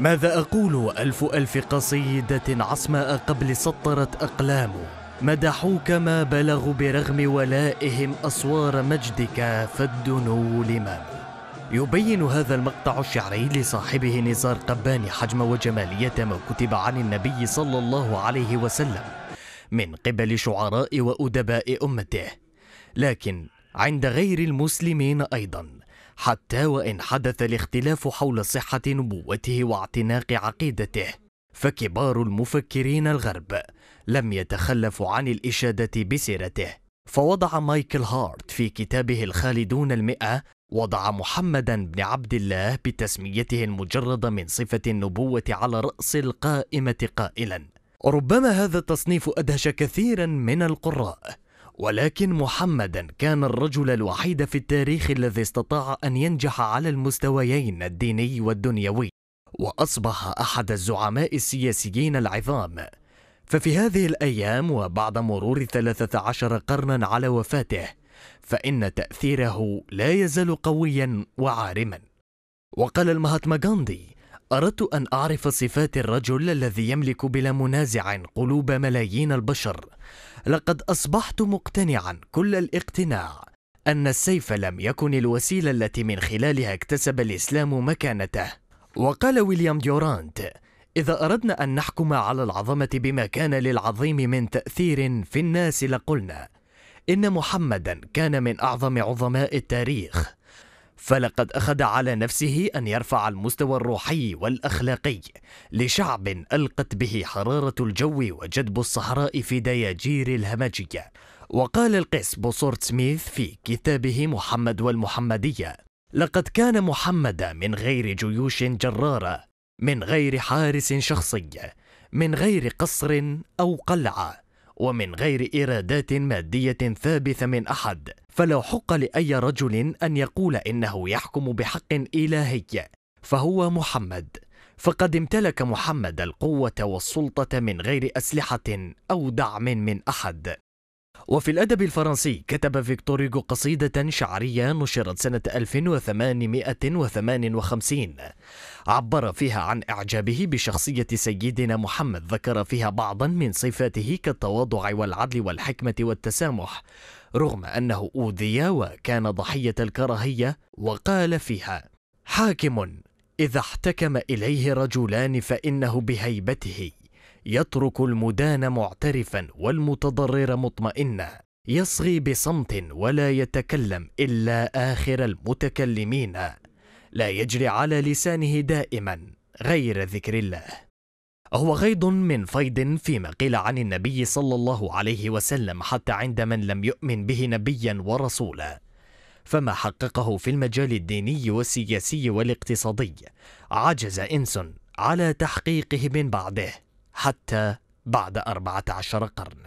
ماذا أقول ألف ألف قصيدة عصماء قبل سطرت أقلام مدحوك ما بلغوا برغم ولائهم أسوار مجدك فالدنو لمام يبين هذا المقطع الشعري لصاحبه نزار قباني حجم وجمالية ما كتب عن النبي صلى الله عليه وسلم من قبل شعراء وأدباء أمته لكن عند غير المسلمين أيضاً حتى وإن حدث الاختلاف حول صحة نبوته واعتناق عقيدته فكبار المفكرين الغرب لم يتخلفوا عن الإشادة بسيرته فوضع مايكل هارت في كتابه الخالدون المئة وضع محمدا بن عبد الله بتسميته المجردة من صفة النبوة على رأس القائمة قائلا ربما هذا التصنيف أدهش كثيرا من القراء ولكن محمدا كان الرجل الوحيد في التاريخ الذي استطاع ان ينجح على المستويين الديني والدنيوي واصبح احد الزعماء السياسيين العظام ففي هذه الايام وبعد مرور 13 قرنا على وفاته فان تاثيره لا يزال قويا وعارما وقال المهاتما غاندي أردت أن أعرف صفات الرجل الذي يملك بلا منازع قلوب ملايين البشر لقد أصبحت مقتنعا كل الاقتناع أن السيف لم يكن الوسيلة التي من خلالها اكتسب الإسلام مكانته وقال ويليام ديورانت إذا أردنا أن نحكم على العظمة بما كان للعظيم من تأثير في الناس لقلنا إن محمدا كان من أعظم عظماء التاريخ فلقد أخذ على نفسه أن يرفع المستوى الروحي والأخلاقي لشعب ألقت به حرارة الجو وجدب الصحراء في دياجير الهمجية وقال القس بوسورت سميث في كتابه محمد والمحمدية لقد كان محمد من غير جيوش جرارة من غير حارس شخصي من غير قصر أو قلعة ومن غير إيرادات مادية ثابتة من أحد فلا حق لاي رجل ان يقول انه يحكم بحق الهي فهو محمد فقد امتلك محمد القوه والسلطه من غير اسلحه او دعم من احد وفي الأدب الفرنسي كتب فيكتور هيغو قصيدة شعرية نشرت سنة 1858 عبر فيها عن إعجابه بشخصية سيدنا محمد ذكر فيها بعضا من صفاته كالتواضع والعدل والحكمة والتسامح رغم أنه أوذي وكان ضحية الكراهية وقال فيها حاكم إذا احتكم إليه رجلان فإنه بهيبته يترك المدان معترفا والمتضرر مطمئنا يصغي بصمت ولا يتكلم إلا آخر المتكلمين لا يجري على لسانه دائما غير ذكر الله هو غيض من فيض فيما قيل عن النبي صلى الله عليه وسلم حتى عند من لم يؤمن به نبيا ورسولا فما حققه في المجال الديني والسياسي والاقتصادي عجز إنس على تحقيقه من بعده حتى بعد 14 قرن